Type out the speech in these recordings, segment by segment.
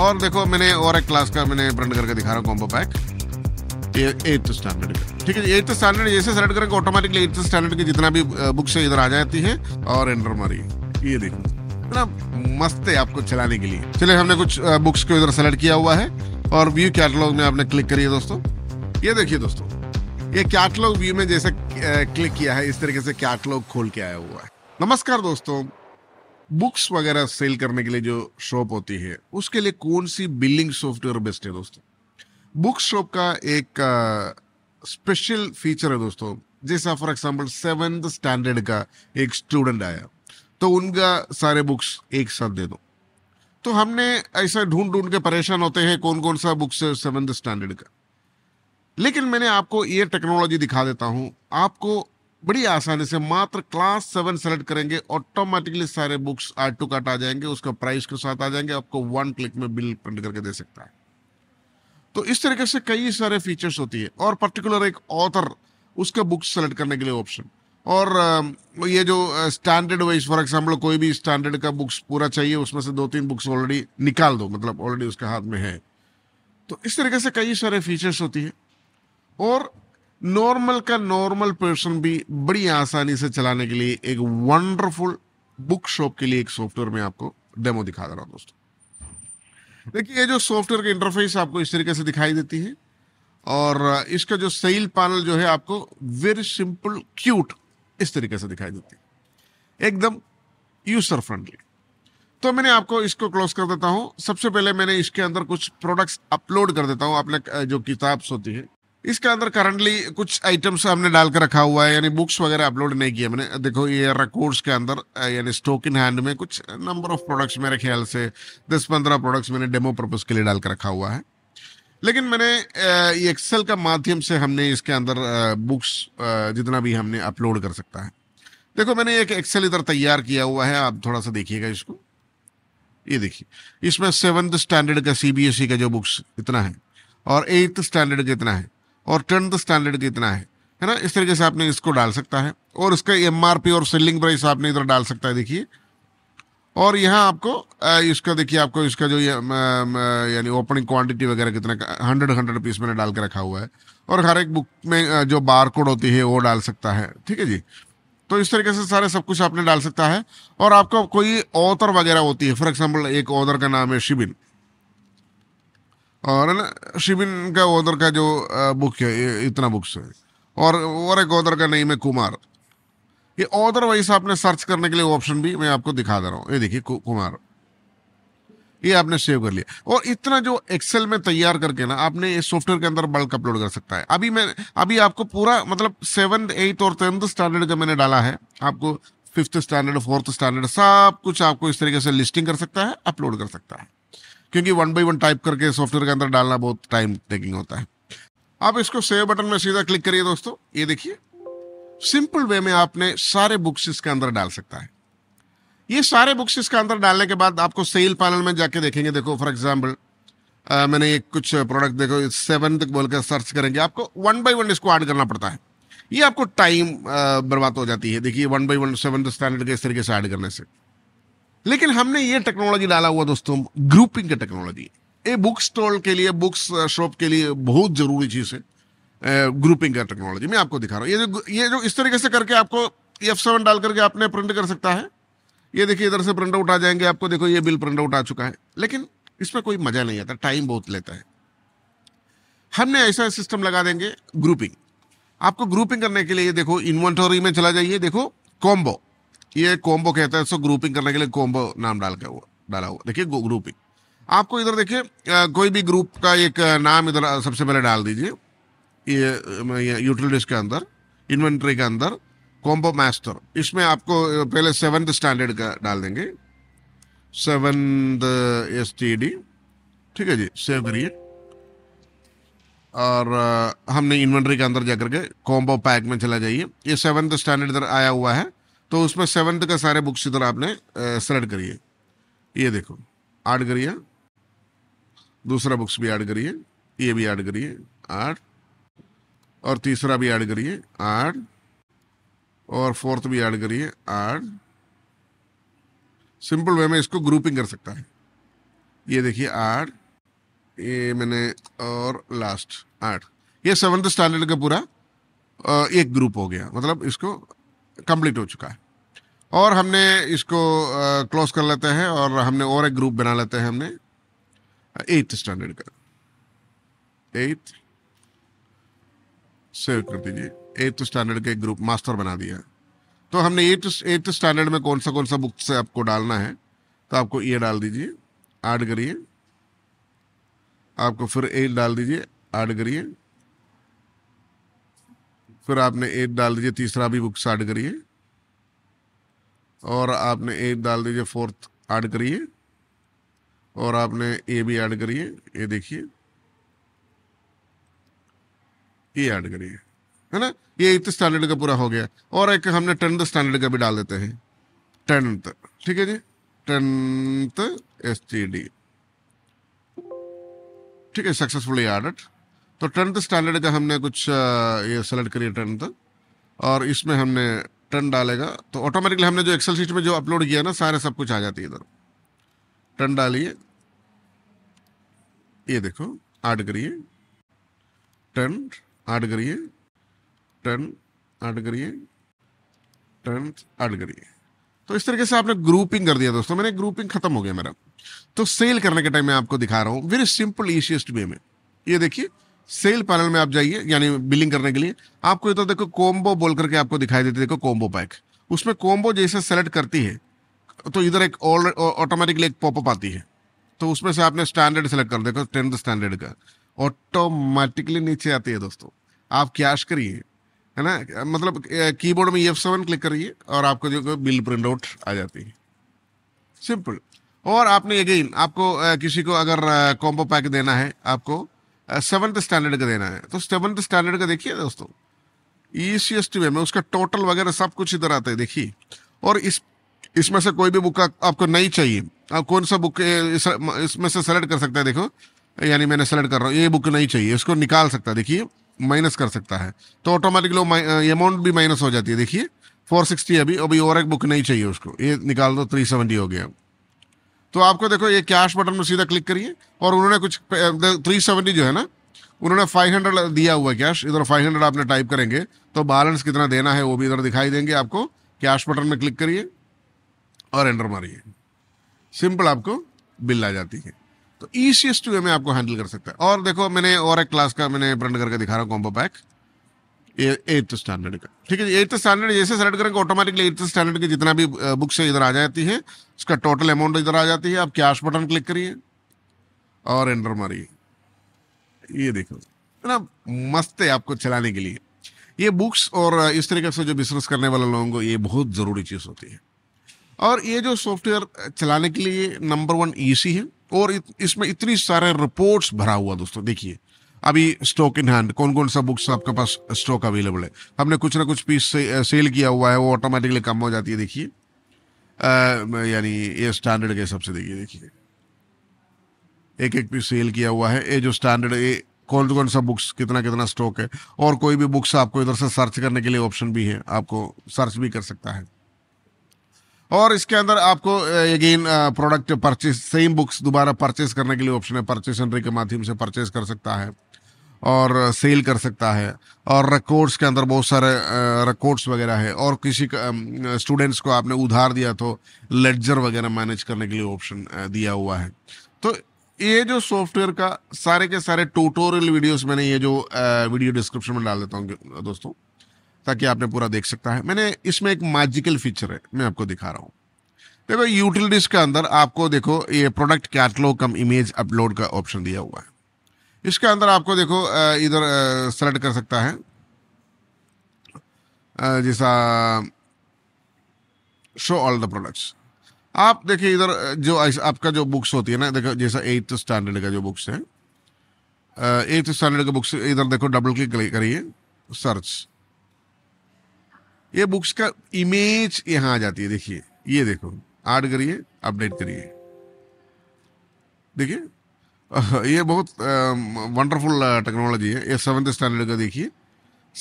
और देखो मैंने और एक क्लास का मैंने ब्रांड करके दिखा रहा हूँ कॉम्बो पैक एट्थ स्टैंडर्ड का ठीक है एट्थ स्टैंडर्ड जैसे सेलेक्ट करेंगे ऑटोमेटिकली एट्थ स्टैंडर्ड की जितना भी बुक्स है इधर आ जाती है और एंटर मारिए ये देखो ना मस्त है आपको चलाने के लिए चले हमने कुछ बुक्स को इधर सेलेक्ट किया हुआ है और व्यू कैटलॉग में आपने क्लिक करिए दोस्तों ये देखिए दोस्तों ये कैटलॉग व्यू में जैसे क्लिक किया है इस तरीके से कैटलॉग खोल के आया हुआ है नमस्कार दोस्तों बुक्स वगैरह सेल करने के लिए जो शॉप होती है उसके लिए कौन सी बिलिंग सॉफ्टवेयर बेस्ट है दोस्तों बुक्स शॉप का एक स्पेशल uh, फीचर है दोस्तों जैसा फॉर एग्जांपल सेवेंथ स्टैंडर्ड का एक स्टूडेंट आया तो उनका सारे बुक्स एक साथ दे दो तो हमने ऐसा ढूंढ ढूंढ के परेशान होते हैं कौन कौन सा बुक्स है सेवेंथ स्टैंडर्ड का लेकिन मैंने आपको ये टेक्नोलॉजी दिखा देता हूँ आपको बड़ी आसानी से मात्र क्लास सेवन सेलेक्ट करेंगे ऑटोमेटिकली सारे बुक्स आर टू कार्ट आ जाएंगे उसका प्राइस के साथ आ जाएंगे आपको वन क्लिक में बिल प्रिंट करके दे सकता है तो इस तरीके से कई सारे फीचर्स होती है और पर्टिकुलर एक ऑथर उसके बुक्स सेलेक्ट करने के लिए ऑप्शन और ये जो स्टैंडर्ड वाइज फॉर एग्जाम्पल कोई भी स्टैंडर्ड का बुक्स पूरा चाहिए उसमें से दो तीन बुक्स ऑलरेडी निकाल दो मतलब ऑलरेडी उसके हाथ में है तो इस तरीके से कई सारे फीचर्स होती है और नॉर्मल का नॉर्मल पर्सन भी बड़ी आसानी से चलाने के लिए एक वंडरफुल बुक शॉप के लिए एक सॉफ्टवेयर में आपको डेमो दिखा दे रहा हूं दोस्तों देखिए ये जो सॉफ्टवेयर की इंटरफेस आपको इस तरीके से दिखाई देती है और इसका जो सेल पैनल जो है आपको वेरी सिंपल क्यूट इस तरीके से दिखाई देती है एकदम यूजर फ्रेंडली तो मैंने आपको इसको क्लोज कर देता हूँ सबसे पहले मैंने इसके अंदर कुछ प्रोडक्ट्स अपलोड कर देता हूँ अपने जो किताब्स होती है इसके अंदर करंटली कुछ आइटम्स हमने डाल के रखा हुआ है यानी बुक्स वगैरह अपलोड नहीं किया मैंने देखो ये रिकॉर्ड्स के अंदर यानी स्टॉक इन हैंड में कुछ नंबर ऑफ प्रोडक्ट्स मेरे ख्याल से दस पंद्रह प्रोडक्ट्स मैंने डेमो पर्पज़ के लिए डाल के रखा हुआ है लेकिन मैंने एक्सेल का माध्यम से हमने इसके अंदर बुक्स जितना भी हमने अपलोड कर सकता है देखो मैंने एक एक्सेल इधर तैयार किया हुआ है आप थोड़ा सा देखिएगा इसको ये देखिए इसमें सेवन्थ स्टैंडर्ड का सीबीएसई e का जो बुक्स इतना है और एट्थ स्टैंडर्ड का इतना है और टेंथ स्टैंडर्ड कितना है है ना इस तरीके से आपने इसको डाल सकता है और इसका एम और सेलिंग प्राइस आपने इधर डाल सकता है देखिए और यहाँ आपको इसका देखिए आपको इसका जो यानी ओपनिंग क्वांटिटी वगैरह कितना हंड्रेड हंड्रेड पीस मैंने डाल के रखा हुआ है और हर एक बुक में जो बार कोड होती है वो डाल सकता है ठीक है जी तो इस तरीके से सारे सब कुछ आपने डाल सकता है और आपको कोई ऑथर वगैरह होती है फॉर एग्जाम्पल एक ऑदर का नाम है शिबिन और है ना शिविन का ओदर का जो बुक है इतना बुक्स है और और एक ओदर का नहीं मैं कुमार ये ओदर वैसा आपने सर्च करने के लिए ऑप्शन भी मैं आपको दिखा दे रहा हूँ ये देखिए कु, कुमार ये आपने सेव कर लिया और इतना जो एक्सेल में तैयार करके ना आपने ये सॉफ्टवेयर के अंदर बल्क अपलोड कर सकता है अभी मैं अभी आपको पूरा मतलब सेवन एट्थ और टेंथ स्टैंडर्ड का मैंने डाला है आपको फिफ्थ स्टैंडर्ड फोर्थ स्टैंडर्ड सब कुछ आपको इस तरीके से लिस्टिंग कर सकता है अपलोड कर सकता है क्योंकि वन बाई वन टाइप करके सॉफ्टवेयर के अंदर डालना बहुत टाइम टेकिंग होता है आप इसको सेव बटन में सीधा क्लिक करिए दोस्तों ये देखिए सिंपल वे में आपने सारे बुक्स इसके अंदर डाल सकता है ये सारे बुक्स इसके अंदर डालने के बाद आपको सेल पैनल में जाके देखेंगे देखो फॉर एग्जाम्पल मैंने एक कुछ प्रोडक्ट देखो सेवन तक बोलकर सर्च करेंगे आपको वन बाई वन इसको ऐड करना पड़ता है ये आपको टाइम बर्बाद हो जाती है देखिए one by one seven standard के इस तरीके से ऐड करने से लेकिन हमने ये टेक्नोलॉजी डाला हुआ दोस्तों ग्रुपिंग की टेक्नोलॉजी ये बुक स्टॉल के लिए बुक्स शॉप uh, के लिए बहुत जरूरी चीज़ है ग्रुपिंग uh, का टेक्नोलॉजी मैं आपको दिखा रहा हूँ ये जो ये जो इस तरीके से करके आपको एफ सेवन डाल करके आपने प्रिंट कर सकता है ये देखिए इधर से प्रिंट आउट आ जाएंगे आपको देखो ये बिल प्रिंट आउट आ चुका है लेकिन इसमें कोई मज़ा नहीं आता टाइम बहुत लेता है हमने ऐसा सिस्टम लगा देंगे ग्रुपिंग आपको ग्रुपिंग करने के लिए देखो इन्वेंटरी में चला जाइए देखो कॉम्बो ये कोम्बो कहता है इसको ग्रुपिंग करने के लिए कोम्बो नाम डाल के हुआ डाला हुआ देखिए ग्रुपिंग आपको इधर देखिए कोई भी ग्रुप का एक नाम इधर सबसे पहले डाल दीजिए ये यूटिलिटीज के अंदर इन्वेंट्री के अंदर कोम्बो मास्टर इसमें आपको पहले सेवन्थ स्टैंडर्ड का डाल देंगे सेवन एस टी डी ठीक है जी सेव करिए और हमने इन्वेंट्री के अंदर जाकर के कॉम्बो पैक में चला जाइए ये सेवन्थ स्टैंडर्ड इधर आया हुआ है तो उसमें सेवन्थ का सारे बुक्स इधर आपने सेलेक्ट करिए ये देखो ऐड करिए दूसरा बुक्स भी ऐड करिए ये भी ऐड करिए आठ और तीसरा भी ऐड करिए आठ और फोर्थ भी ऐड करिए आठ सिंपल वे में इसको ग्रुपिंग कर सकता है ये देखिए आठ ये मैंने और लास्ट आठ ये सेवन्थ स्टैंडर्ड का पूरा एक ग्रुप हो गया मतलब इसको कंप्लीट हो चुका है और हमने इसको क्लोज कर लेते हैं और हमने और एक ग्रुप बना लेते हैं हमने एट्थ स्टैंडर्ड का एट सेव कर दीजिए एट्थ स्टैंडर्ड के ग्रुप मास्टर बना दिया तो हमने एट्थ एट्थ स्टैंडर्ड में कौन सा कौन सा बुक से आपको डालना है तो आपको ये डाल दीजिए ऐड करिए आपको फिर एट डाल दीजिए ऐड करिए फिर आपने एट डाल दीजिए तीसरा भी बुक्स ऐड करिए और आपने एट डाल दीजिए फोर्थ ऐड करिए और आपने ए भी ऐड करिए ये देखिए ये ऐड करिए है ना ये एट्थ स्टैंडर्ड का पूरा हो गया और एक हमने टेंथ स्टैंडर्ड का भी डाल देते हैं टेंथ ठीक है जी टेंथ एस टी डी ठीक है सक्सेसफुली एडेड तो टेंथ स्टैंडर्ड का हमने कुछ ये सेलेक्ट करिए टेंथ और इसमें हमने टन डालेगा तो ऑटोमेटिकली हमने जो एक्सेल शीट में जो अपलोड किया ना सारे सब कुछ आ जाती है इधर टन डालिए ये देखो ऐड करिए टन ऐड करिए टन ऐड करिए टन ऐड करिए तो इस तरीके से आपने ग्रुपिंग कर दिया दोस्तों मैंने ग्रुपिंग खत्म हो गया मेरा तो सेल करने के टाइम मैं आपको दिखा रहा हूँ वेरी सिंपल ईजीएस्ट वे में ये देखिए सेल पैनल में आप जाइए यानी बिलिंग करने के लिए आपको इधर तो देखो कोम्बो बोल करके आपको दिखाई देती है देखो कोम्बो पैक उसमें कोम्बो जैसे सेलेक्ट करती है तो इधर एक ऑटोमेटिकली एक पॉपअप आती है तो उसमें से आपने स्टैंडर्ड सेलेक्ट कर देखो टेंथ स्टैंडर्ड का ऑटोमेटिकली नीचे आती है दोस्तों आप कैश करिए है ना मतलब कीबोर्ड में एफ सेवन क्लिक करिए और आपको जो बिल प्रिंट आउट आ जाती है सिंपल और आपने अगेन आपको किसी को अगर कॉम्बो पैक देना है आपको सेवन्थ स्टैंडर्ड का देना है तो सेवन्थ स्टैंडर्ड का देखिए दोस्तों टी में उसका टोटल वगैरह सब कुछ इधर आता है देखिए और इस इसमें से कोई भी बुक आपको नहीं चाहिए आप कौन सा बुक इसमें से सेलेक्ट कर सकता है देखो यानी मैंने सेलेक्ट कर रहा हूँ ये बुक नहीं चाहिए इसको निकाल सकता है देखिए माइनस कर सकता है तो ऑटोमेटिकली अमाउंट भी माइनस हो जाती है देखिए 460 अभी अभी और एक बुक नहीं चाहिए उसको ये निकाल दो 370 हो गया तो आपको देखो ये कैश बटन में सीधा क्लिक करिए और उन्होंने कुछ थ्री सेवेंटी जो है ना उन्होंने हंड्रेड दिया हुआ कैश इधर फाइव हंड्रेड आपने टाइप करेंगे तो बैलेंस कितना देना है वो भी इधर दिखाई देंगे आपको कैश बटन में क्लिक करिए और एंटर मारिए सिंपल आपको बिल आ जाती है तो ईसीएस वे में आपको हैंडल कर सकता है और देखो मैंने और एक क्लास का मैंने प्रिंट करके दिखा रहा हूँ कॉम्बो पैक एट्थ स्टैंडर्ड का ठीक है एट्थ स्टैंडर्ड जैसे सेलेक्ट करेंगे ऑटोमेटिकली एट्थ स्टैंडर्ड की जितना भी बुक्स है इधर आ जाती है इसका टोटल अमाउंट इधर आ जाती है आप कैश बटन क्लिक करिए और एंटर मारिए ये देखो ना मस्त है आपको चलाने के लिए ये बुक्स और इस तरीके से जो बिजनेस करने वाले लोगों को ये बहुत ज़रूरी चीज़ होती है और ये जो सॉफ्टवेयर चलाने के लिए नंबर वन ईसी है और इत, इसमें इतनी सारे रिपोर्ट्स भरा हुआ दोस्तों देखिए अभी स्टॉक इन हैंड कौन कौन सा बुक्स आपके पास स्टॉक अवेलेबल है हमने कुछ ना कुछ पीस से, सेल किया हुआ है वो ऑटोमेटिकली कम हो जाती है देखिए यानी ए स्टैंडर्ड के हिसाब से देखिए देखिए एक एक पीस सेल किया हुआ है ए जो स्टैंडर्ड ए कौन कौन सा बुक्स कितना कितना स्टॉक है और कोई भी बुक्स आपको इधर से सर्च करने के लिए ऑप्शन भी है आपको सर्च भी कर सकता है और इसके अंदर आपको again product purchase same books दोबारा परचेज करने के लिए ऑप्शन है परचेज एंट्री के माध्यम से परचेज कर सकता है और सेल कर सकता है और रिकॉर्ड्स के अंदर बहुत सारे रिकॉर्ड्स वगैरह है और किसी स्टूडेंट्स को आपने उधार दिया तो लेडजर वगैरह मैनेज करने के लिए ऑप्शन दिया हुआ है तो ये जो सॉफ्टवेयर का सारे के सारे ट्यूटोरियल वीडियोस मैंने ये जो वीडियो डिस्क्रिप्शन में डाल देता हूँ दोस्तों ताकि आपने पूरा देख सकता है मैंने इसमें एक मैजिकल फीचर है मैं आपको दिखा रहा हूँ देखो यूटिलिटीज के अंदर आपको देखो ये product catalogue cum image upload का ऑप्शन दिया हुआ है इसके अंदर आपको देखो इधर सेलेक्ट कर सकता है जैसा शो ऑल द प्रोडक्ट्स आप देखिए इधर जो आपका जो बुक्स होती है ना देखो जैसा एट्थ स्टैंडर्ड का जो बुक्स है एट्थ स्टैंडर्ड का बुक्स इधर देखो डबल क्लिक करिए सर्च ये बुक्स का इमेज यहाँ आ जाती है देखिए ये देखो ऐड करिए अपडेट करिए देखिए ये बहुत वंडरफुल टेक्नोलॉजी है ये सेवन्थ स्टैंडर्ड का देखिए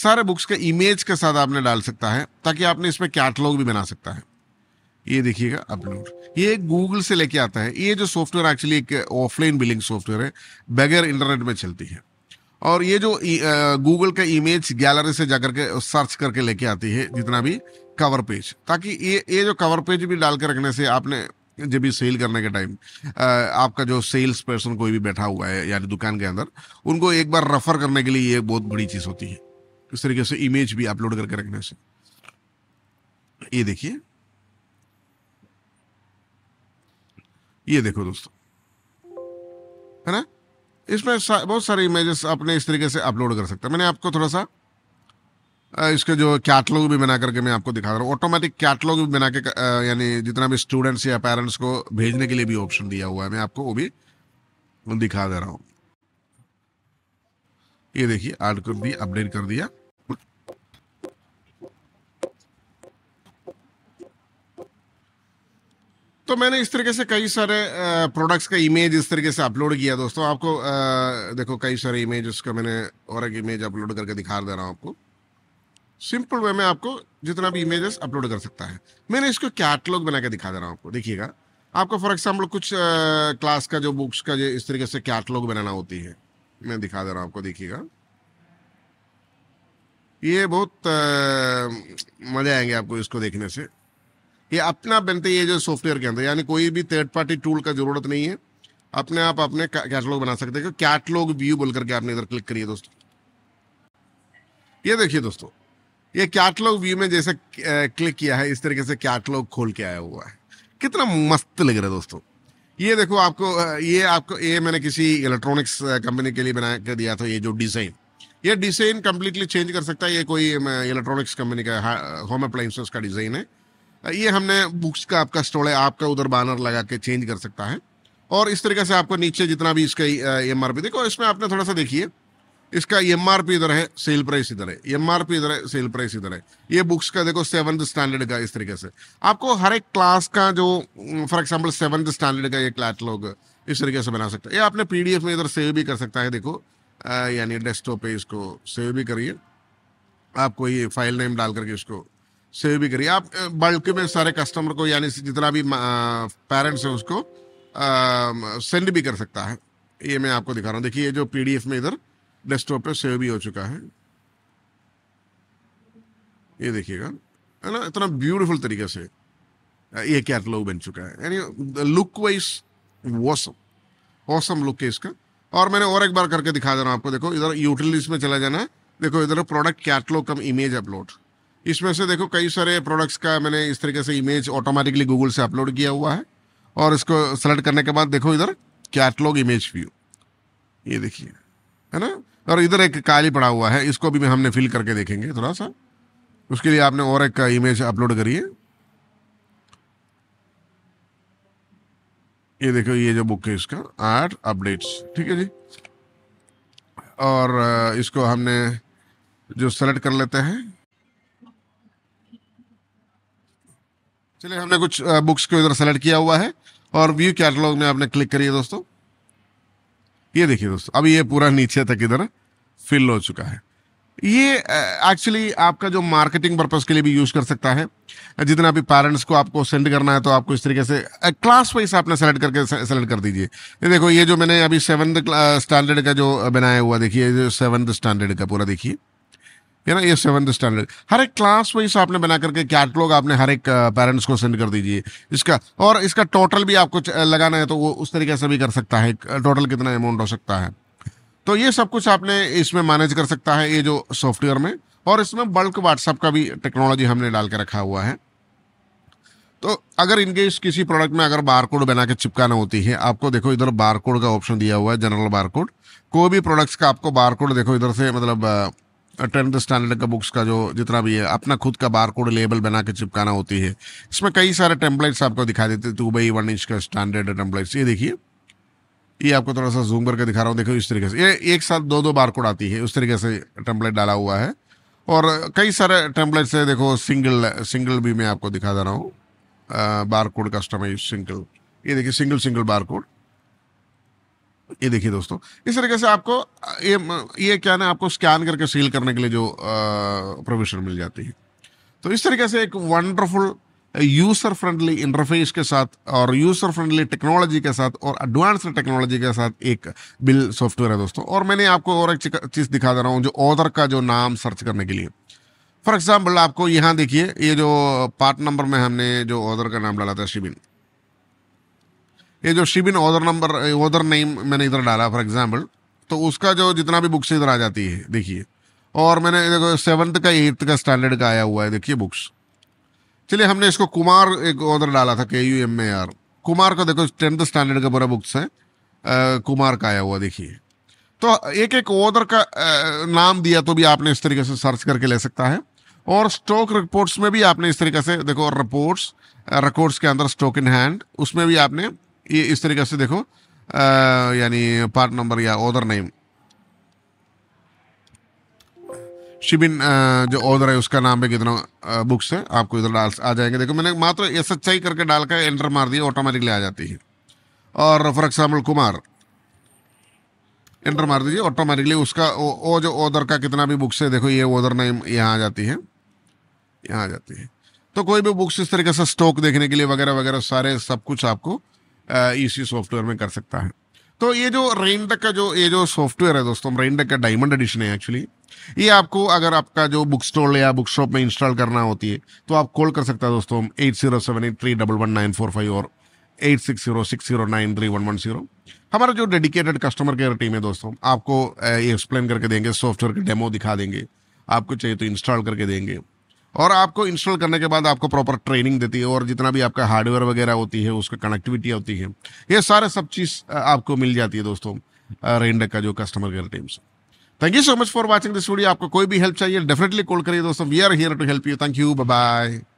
सारे बुक्स के इमेज के साथ आपने डाल सकता है ताकि आपने इसमें कैटलॉग भी बना सकता है ये देखिएगा अपलोड ये गूगल से लेके आता है ये जो सॉफ्टवेयर एक्चुअली एक ऑफलाइन बिलिंग सॉफ्टवेयर है बगैर इंटरनेट में चलती है और ये जो गूगल का इमेज गैलरी से जाकर के सर्च करके लेके आती है जितना भी कवर पेज ताकि ये ये जो कवर पेज भी डाल के रखने से आपने जब भी सेल करने के टाइम आपका जो सेल्स पर्सन कोई भी बैठा हुआ है यानी दुकान के अंदर उनको एक बार रेफर करने के लिए ये बहुत बड़ी चीज़ होती है इस तरीके से इमेज भी अपलोड करके रखने से ये देखिए ये देखो दोस्तों है ना इसमें सा, बहुत सारे इमेजेस आपने इस तरीके से अपलोड कर सकते हैं मैंने आपको थोड़ा सा इसके जो कैटलॉग भी बना करके मैं आपको दिखा रहा हूँ ऑटोमेटिक कैटलॉग भी बना के यानी जितना भी स्टूडेंट्स या पेरेंट्स को भेजने के लिए भी ऑप्शन दिया हुआ है मैं आपको वो भी दिखा दे रहा हूँ ये देखिए ऐड कर दिया अपडेट कर दिया तो मैंने इस तरीके से कई सारे प्रोडक्ट्स का इमेज इस तरीके से अपलोड किया दोस्तों आपको आ, देखो कई सारे इमेज उसका मैंने और एक इमेज अपलोड करके दिखा दे रहा हूँ आपको सिंपल वे में आपको जितना भी इमेजेस अपलोड कर सकता है मैंने इसको कैटलॉग बना के दिखा दे रहा हूँ आपको देखिएगा आपको फॉर एग्जाम्पल कुछ क्लास का जो बुक्स का जो इस तरीके से कैटलॉग बनाना होती है मैं दिखा दे रहा हूँ आपको देखिएगा ये बहुत मजे आएंगे आपको इसको देखने से ये अपना बनते ये जो सॉफ्टवेयर के अंदर यानी कोई भी थर्ड पार्टी टूल का जरूरत नहीं है अपने आप अपने कैटलॉग बना सकते हैं कैटलॉग व्यू बोल करके आपने इधर क्लिक करिए दोस्तों ये देखिए दोस्तों ये कैटलॉग व्यू में जैसे क्लिक किया है इस तरीके से कैटलॉग खोल के आया हुआ है कितना मस्त लग रहा है दोस्तों ये देखो आपको ये आपको ये मैंने किसी इलेक्ट्रॉनिक्स कंपनी के लिए बना कर दिया था ये जो डिज़ाइन ये डिज़ाइन कम्प्लीटली चेंज कर सकता है ये कोई इलेक्ट्रॉनिक्स कंपनी का होम अप्लाइंसेस का डिज़ाइन है ये हमने बुक्स का आपका स्टोर है आपका उधर बैनर लगा के चेंज कर सकता है और इस तरीके से आपको नीचे जितना भी इसका एम आर देखो इसमें आपने थोड़ा सा देखिए इसका एम आर पी इधर है सेल प्राइस इधर है एम आर पी इधर है सेल प्राइस इधर है ये बुक्स का देखो सेवन्थ स्टैंडर्ड का इस तरीके से आपको हर एक क्लास का जो फॉर एग्जाम्पल सेवन्थ स्टैंडर्ड का ये कैटलॉग इस तरीके से बना सकता है ये आपने पीडीएफ में इधर सेव भी कर सकता है देखो यानी डेस्कटॉप पे इसको सेव भी करिए आपको ये फाइल नेम डाल करके इसको सेव भी करिए आप बल्क में सारे कस्टमर को यानी जितना भी पेरेंट्स है उसको सेंड भी कर सकता है ये मैं आपको दिखा रहा हूँ देखिए ये जो पीडीएफ में इधर डेस्कटॉप पे सेव भी हो चुका है ये देखिएगा है ना इतना ब्यूटीफुल तरीके से ये कैटलॉग बन चुका है यानी look wise awesome awesome look है इसका और मैंने और एक बार करके दिखा दे रहा हूँ आपको देखो इधर यूटिलिटीज में चला जाना देखो इधर product catalogue cum image upload इसमें से देखो कई सारे प्रोडक्ट्स का मैंने इस तरीके से इमेज ऑटोमेटिकली गूगल से अपलोड किया हुआ है और इसको सेलेक्ट करने के बाद देखो इधर कैटलॉग इमेज व्यू ये देखिए है ना और इधर एक काली पड़ा हुआ है इसको भी हमने फिल करके देखेंगे थोड़ा सा उसके लिए आपने और एक इमेज अपलोड करी है ये देखो ये जो बुक है इसका आठ अपडेट्स ठीक है जी और इसको हमने जो सेलेक्ट कर लेते हैं चलिए हमने कुछ बुक्स को इधर सेलेक्ट किया हुआ है और व्यू कैटलॉग में आपने क्लिक करिए दोस्तों ये देखिए दोस्तों अब ये पूरा नीचे तक इधर फिल हो चुका है ये एक्चुअली आपका जो मार्केटिंग पर्पज के लिए भी यूज कर सकता है जितना भी पेरेंट्स को आपको सेंड करना है तो आपको इस तरीके से क्लास वाइज आपने सेलेक्ट करके सेलेक्ट कर दीजिए ये देखो ये जो मैंने अभी सेवन्थ स्टैंडर्ड का जो बनाया हुआ देखिए सेवन्थ स्टैंडर्ड का पूरा देखिए ना ये सेवन स्टैंडर्ड हर एक क्लास वाइज आपने बना करके कैटलॉग आपने हर एक पेरेंट्स uh, को सेंड कर दीजिए इसका और इसका टोटल भी आपको uh, लगाना है तो वो उस तरीके से भी कर सकता है टोटल uh, कितना अमाउंट हो सकता है तो ये सब कुछ आपने इसमें मैनेज कर सकता है ये जो सॉफ्टवेयर में और इसमें बल्क व्हाट्सअप का भी टेक्नोलॉजी हमने डाल के रखा हुआ है तो अगर इस किसी प्रोडक्ट में अगर बार कोड बना के चिपकाना होती है आपको देखो इधर बार कोड का ऑप्शन दिया हुआ है जनरल बार कोड कोई भी प्रोडक्ट्स का आपको बार कोड देखो इधर से मतलब टेंथ स्टैंडर्ड का बुक्स का जो जितना भी है अपना खुद का बार कोड लेबल बना के चिपकाना होती है इसमें कई सारे टेम्पलेट्स आपको दिखा देते टू दुबई वन इंच का स्टैंडर्ड टेम्पलेट्स ये देखिए ये आपको थोड़ा सा जूम करके दिखा रहा हूँ देखो इस तरीके से ये एक साथ दो दो बार कोड आती है उस तरीके से टेम्पलेट डाला हुआ है और कई सारे टेम्पलेट्स है देखो सिंगल सिंगल भी मैं आपको दिखा दे रहा हूँ बार कोड कस्टमाइज सिंगल ये देखिए सिंगल सिंगल बार कोड ये देखिए दोस्तों इस तरीके से आपको ये ये क्या ना आपको स्कैन करके सील करने के लिए जो प्रोविजन मिल जाती है तो इस तरीके से एक वंडरफुल यूजर फ्रेंडली इंटरफेस के साथ और यूजर फ्रेंडली टेक्नोलॉजी के साथ और एडवांस टेक्नोलॉजी के साथ एक बिल सॉफ्टवेयर है दोस्तों और मैंने आपको और एक चीज़ दिखा दे रहा हूँ जो ऑर्डर का जो नाम सर्च करने के लिए फॉर एग्जाम्पल आपको यहाँ देखिए ये जो पार्ट नंबर में हमने जो ऑर्डर का नाम डाला था शिबिन ये जो Shibin order number order name मैंने इधर डाला फॉर एग्जाम्पल तो उसका जो जितना भी बुक्स इधर आ जाती है देखिए और मैंने देखो सेवन्थ का एट्थ का स्टैंडर्ड का आया हुआ है देखिए बुक्स चलिए हमने इसको कुमार एक ऑर्डर डाला था K U M A R Kumar का देखो टेंथ स्टैंडर्ड का पूरा बुक्स है आ, कुमार का आया हुआ देखिए तो एक एक ऑर्डर का आ, नाम दिया तो भी आपने इस तरीके से सर्च करके ले सकता है और स्टॉक रिपोर्ट्स में भी आपने इस तरीके से देखो रिपोर्ट्स रिकॉर्ड्स के अंदर स्टॉक इन हैंड उसमें भी आपने ये इस तरीके से देखो यानी पार्ट नंबर या ऑर्डर नेम शिबिन जो ऑर्डर है उसका नाम है कितना बुक्स है आपको इधर डाल आ जाएंगे देखो मैंने मात्र एस एच आई करके डाल कर एंटर मार दिया ऑटोमेटिकली आ जाती है और फॉर एग्जाम्पल कुमार एंटर मार दीजिए ऑटोमेटिकली उसका ओ, ओ जो ऑर्डर का कितना भी बुक्स है देखो ये ओदर नेम यहाँ आ जाती है यहाँ आ जाती है तो कोई भी बुक्स इस तरीके से स्टॉक देखने के लिए वगैरह वगैरह सारे सब कुछ आपको इसी सॉफ्टवेयर में कर सकता है तो ये जो रेन का जो ये जो सॉफ्टवेयर है दोस्तों रेन का डायमंड एडिशन है एक्चुअली ये आपको अगर आपका जो बुक स्टोर या बुक शॉप में इंस्टॉल करना होती है तो आप कॉल कर सकता है दोस्तों eight zero seven eight three double one nine four five और eight six zero six zero nine three one one zero हमारा जो डेडिकेटेड कस्टमर केयर टीम है दोस्तों आपको एक्सप्लेन करके देंगे सॉफ्टवेयर की डेमो दिखा देंगे आपको चाहिए तो इंस्टॉल करके देंगे और आपको इंस्टॉल करने के बाद आपको प्रॉपर ट्रेनिंग देती है और जितना भी आपका हार्डवेयर वगैरह होती है उसका कनेक्टिविटी होती है ये सारे सब चीज़ आपको मिल जाती है दोस्तों रेंडक का जो कस्टमर केयर टीम से thank you so much for watching this video आपको कोई भी हेल्प चाहिए डेफिनेटली कॉल करिए दोस्तों we are here to help you thank you bye